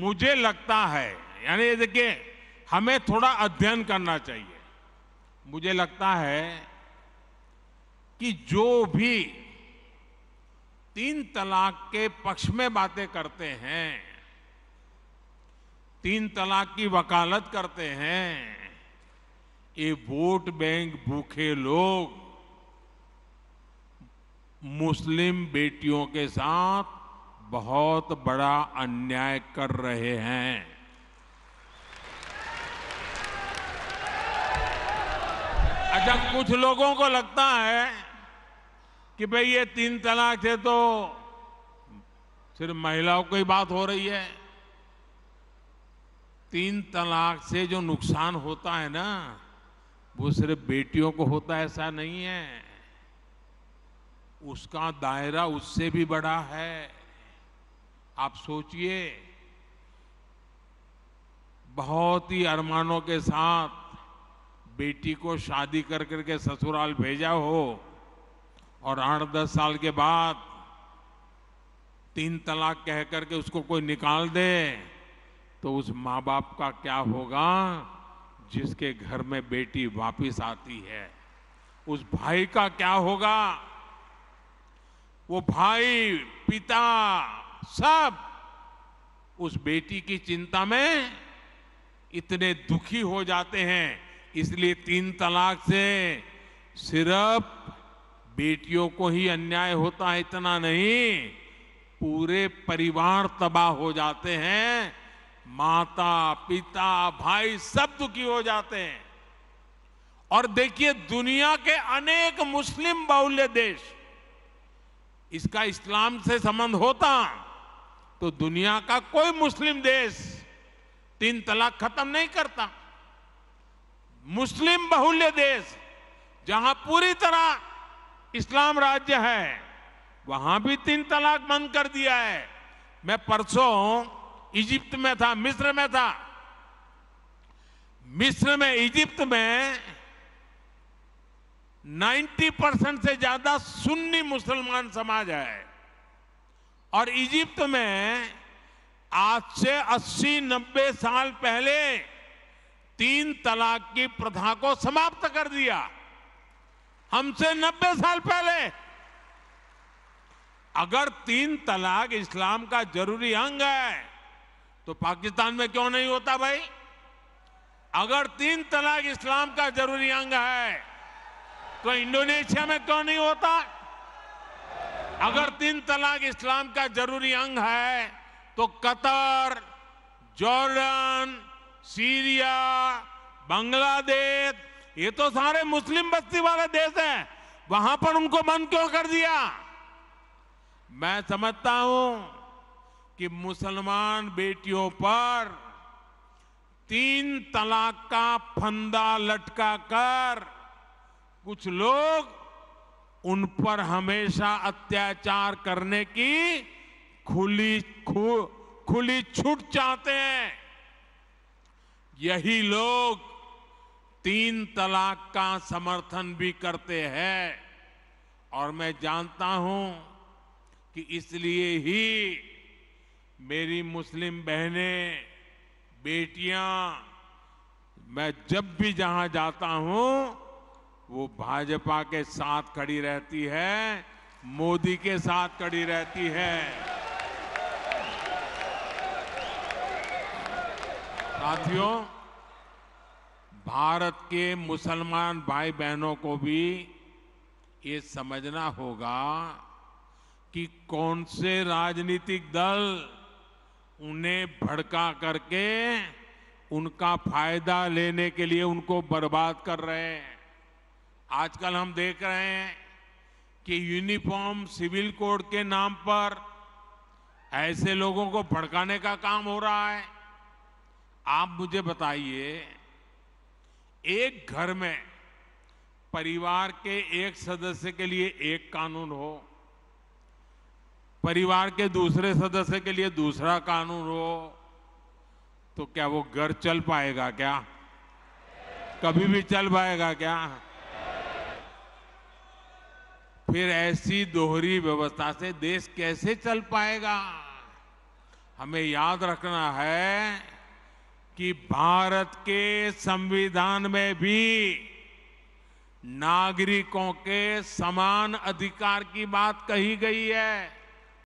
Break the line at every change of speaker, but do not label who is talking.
मुझे लगता है यानी देखिए हमें थोड़ा अध्ययन करना चाहिए मुझे लगता है कि जो भी तीन तलाक के पक्ष में बातें करते हैं तीन तलाक की वकालत करते हैं ये वोट बैंक भूखे लोग मुस्लिम बेटियों के साथ बहुत बड़ा अन्याय कर रहे हैं अच्छा कुछ लोगों को लगता है कि भाई ये तीन तलाक से तो सिर्फ महिलाओं की बात हो रही है तीन तलाक से जो नुकसान होता है ना वो सिर्फ बेटियों को होता है ऐसा नहीं है उसका दायरा उससे भी बड़ा है आप सोचिए बहुत ही अरमानों के साथ बेटी को शादी कर करके ससुराल भेजा हो और आठ दस साल के बाद तीन तलाक कह करके उसको कोई निकाल दे तो उस माँ बाप का क्या होगा जिसके घर में बेटी वापस आती है उस भाई का क्या होगा वो भाई पिता सब उस बेटी की चिंता में इतने दुखी हो जाते हैं इसलिए तीन तलाक से सिर्फ बेटियों को ही अन्याय होता है इतना नहीं पूरे परिवार तबाह हो जाते हैं माता पिता भाई सब दुखी हो जाते हैं और देखिए दुनिया के अनेक मुस्लिम बाहुल्य देश इसका इस्लाम से संबंध होता तो दुनिया का कोई मुस्लिम देश तीन तलाक खत्म नहीं करता मुस्लिम बहुल्य देश जहां पूरी तरह इस्लाम राज्य है वहां भी तीन तलाक बंद कर दिया है मैं परसों इजिप्त में था मिस्र में था मिस्र में इजिप्त में 90 परसेंट से ज्यादा सुन्नी मुसलमान समाज है और इजिप्ट में आज से 80-90 साल पहले तीन तलाक की प्रथा को समाप्त कर दिया हमसे 90 साल पहले अगर तीन तलाक इस्लाम का जरूरी अंग है तो पाकिस्तान में क्यों नहीं होता भाई अगर तीन तलाक इस्लाम का जरूरी अंग है तो इंडोनेशिया में क्यों नहीं होता अगर तीन तलाक इस्लाम का जरूरी अंग है तो कतर जॉर्डन सीरिया बांग्लादेश ये तो सारे मुस्लिम बस्ती वाले देश हैं वहां पर उनको मन क्यों कर दिया मैं समझता हूं कि मुसलमान बेटियों पर तीन तलाक का फंदा लटका कर कुछ लोग उन पर हमेशा अत्याचार करने की खुली खु, खुली छूट चाहते हैं यही लोग तीन तलाक का समर्थन भी करते हैं और मैं जानता हूं कि इसलिए ही मेरी मुस्लिम बहनें बेटियां मैं जब भी जहां जाता हूं वो भाजपा के साथ खड़ी रहती है मोदी के साथ खड़ी रहती है साथियों भारत के मुसलमान भाई बहनों को भी ये समझना होगा कि कौन से राजनीतिक दल उन्हें भड़का करके उनका फायदा लेने के लिए उनको बर्बाद कर रहे हैं आजकल हम देख रहे हैं कि यूनिफॉर्म सिविल कोड के नाम पर ऐसे लोगों को भड़काने का काम हो रहा है आप मुझे बताइए एक घर में परिवार के एक सदस्य के लिए एक कानून हो परिवार के दूसरे सदस्य के लिए दूसरा कानून हो तो क्या वो घर चल पाएगा क्या कभी भी चल पाएगा क्या फिर ऐसी दोहरी व्यवस्था से देश कैसे चल पाएगा हमें याद रखना है कि भारत के संविधान में भी नागरिकों के समान अधिकार की बात कही गई है